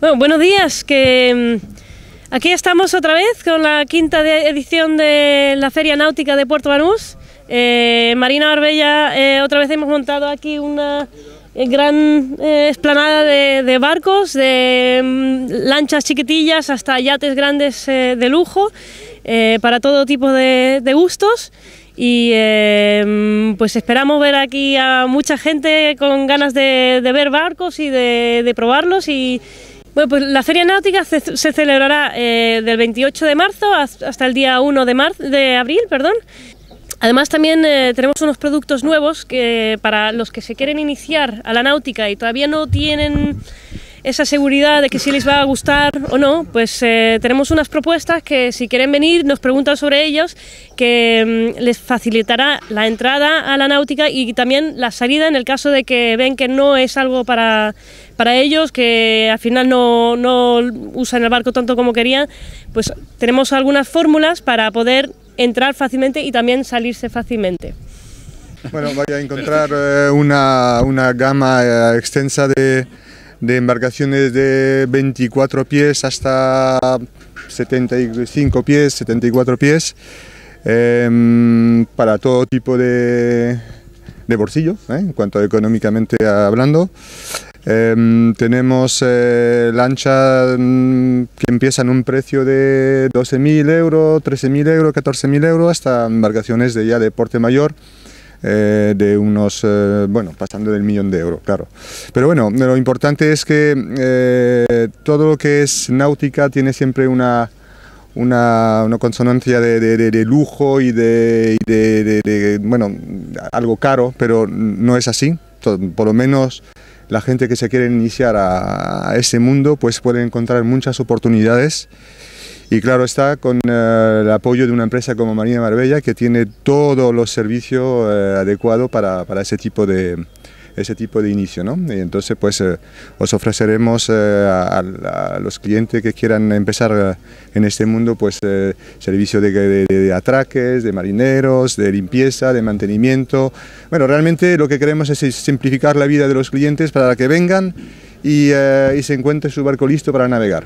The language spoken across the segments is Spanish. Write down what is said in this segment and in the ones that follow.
Bueno, buenos días, que mm, aquí estamos otra vez con la quinta edición de la Feria Náutica de Puerto Banús. Eh, Marina Barbella, eh, otra vez hemos montado aquí una eh, gran explanada esplanada de, barcos, de mm, lanchas chiquitillas hasta yates grandes de lujo, para todo tipo de, gustos y mm, pues esperamos ver aquí a mucha gente con ganas de, ver barcos y de, de probarlos y, bueno, pues la Feria Náutica se, celebrará eh, del 28 de marzo hasta el día 1 de, de abril. perdón. Además también eh, tenemos unos productos nuevos que para los que se quieren iniciar a la náutica y todavía no tienen esa seguridad de que si les va a gustar o no, pues eh, tenemos unas propuestas que si quieren venir nos preguntan sobre ellos, que mm, les facilitará la entrada a la náutica y también la salida en el caso de que ven que no es algo para, para ellos, que al final no, no usan el barco tanto como querían, pues tenemos algunas fórmulas para poder entrar fácilmente y también salirse fácilmente. Bueno, vaya a encontrar eh, una, una, gama eh, extensa de, de embarcaciones de 24 pies hasta 75 pies, 74 pies, em, para todo tipo de, de bolsillo, ¿eh? en cuanto económicamente hablando. Em, tenemos eh, lanchas mm, que empiezan un precio de 12.000 euros, 13.000 euros, 14.000 euros, hasta embarcaciones de ya de porte mayor, eh, de unos, eh, bueno, pasando del millón de euros, claro. Pero bueno, lo importante es que eh, todo lo que es náutica tiene siempre una, una, consonancia de, lujo y, de, bueno, algo caro, pero no es así. Por lo menos la gente que se quiere iniciar a, a ese mundo, pues puede encontrar muchas oportunidades y claro está con eh, el apoyo de una empresa como Marina Marbella que tiene todos los servicios eh, adecuados para, para, ese tipo de ese tipo de inicio, ¿no? Y entonces, pues, eh, os ofreceremos a, los clientes que quieran empezar en este mundo, pues, servicio de, atraques, de marineros, de limpieza, de mantenimiento. Bueno, realmente lo que queremos es simplificar la vida de los clientes para que vengan y se encuentre su barco listo para navegar.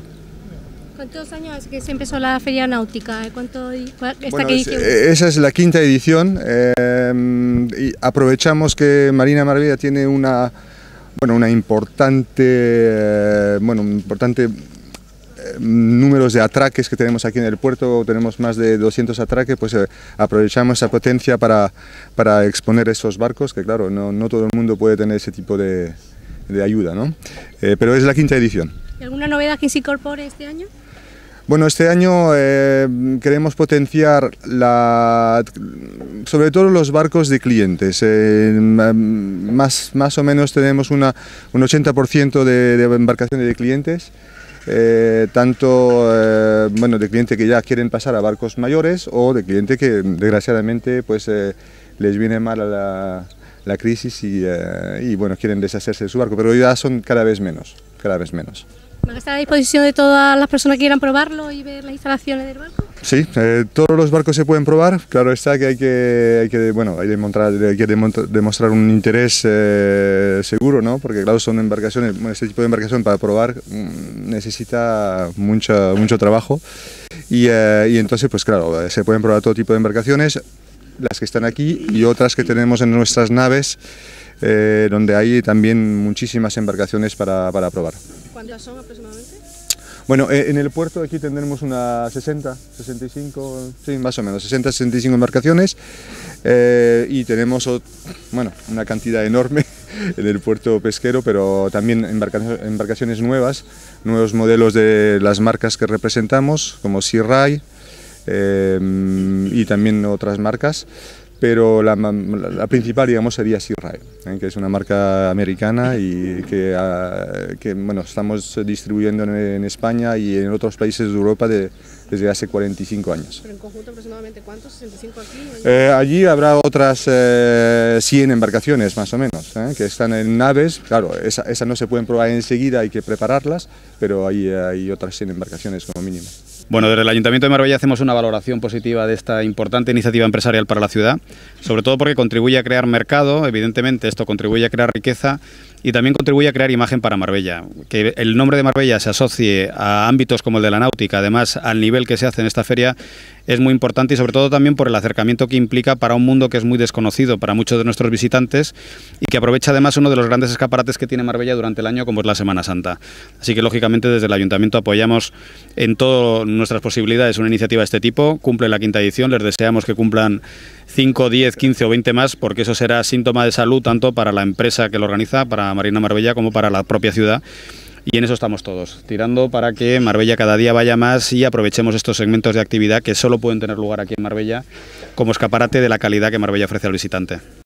¿Cuántos años hace que se empezó la feria náutica? esa es la quinta edición. Eh, y aprovechamos que Marina Marbella tiene una, bueno, una importante, eh, bueno, un importante eh, números de atraques que tenemos aquí en el puerto, tenemos más de 200 atraques, pues aprovechamos esa potencia para, exponer esos barcos, que claro, no, todo el mundo puede tener ese tipo de, de ayuda, ¿no? pero es la quinta edición. alguna novedad que se incorpore este año? Bueno, este año eh, queremos potenciar sobre todo los barcos de clientes. Eh, em, más, o menos tenemos un 80% de, embarcaciones de clientes. Eh, tanto de clientes que ya quieren pasar a barcos mayores o de clientes que desgraciadamente pues, les viene mal a la, crisis y, y, bueno, quieren deshacerse de su barco, pero ya son cada vez menos, cada vez menos está a disposición de todas las personas que quieran probarlo y ver las instalaciones del barco? Sí, eh, todos los barcos se pueden probar. Claro está que hay que, bueno, hay, demostrar, demostrar un interés eh, seguro, Porque claro, son embarcaciones, este tipo de embarcación para probar mm, necesita mucho, mucho trabajo. Eh, y, entonces, pues claro, se pueden probar todo tipo de embarcaciones, las que están aquí y otras que tenemos en nuestras naves, donde hay también muchísimas embarcaciones para probar son aproximadamente? Bueno, eh, en el puerto aquí tendremos unas 60, 65, sí, más o menos, 60, 65 embarcaciones eh, y tenemos, bueno, una cantidad enorme en el puerto pesquero, pero también embarcaciones nuevas, nuevos modelos de las marcas que representamos, como Sea eh, y también otras marcas pero la, principal, digamos, sería Israel, ¿eh? que es una marca americana y que, ah, bueno, estamos distribuyendo en, España y en otros países de Europa desde hace 45 años. ¿Pero en conjunto aproximadamente cuántos? ¿65 aquí? Eh, allí habrá otras 100 eh, embarcaciones, más o menos, que están en naves. Claro, esas no se pueden probar enseguida, hay que prepararlas, pero ahí hay otras 100 embarcaciones como mínimo. Bueno, desde el Ayuntamiento de Marbella hacemos una valoración positiva de esta importante iniciativa empresarial para la ciudad, sobre todo porque contribuye a crear mercado, evidentemente esto contribuye a crear riqueza y también contribuye a crear imagen para Marbella. Que el nombre de Marbella se asocie a ámbitos como el de la náutica, además al nivel que se hace en esta feria, es muy importante y sobre todo también por el acercamiento que implica para un mundo que es muy desconocido para muchos de nuestros visitantes y que aprovecha además uno de los grandes escaparates que tiene Marbella durante el año como es la Semana Santa. Así que lógicamente desde el ayuntamiento apoyamos en todas nuestras posibilidades una iniciativa de este tipo, cumple la quinta edición, les deseamos que cumplan 5, 10, 15 o 20 más porque eso será síntoma de salud tanto para la empresa que lo organiza, para Marina Marbella como para la propia ciudad y en eso estamos todos, tirando para que Marbella cada día vaya más y aprovechemos estos segmentos de actividad que solo pueden tener lugar aquí en Marbella como escaparate de la calidad que Marbella ofrece al visitante.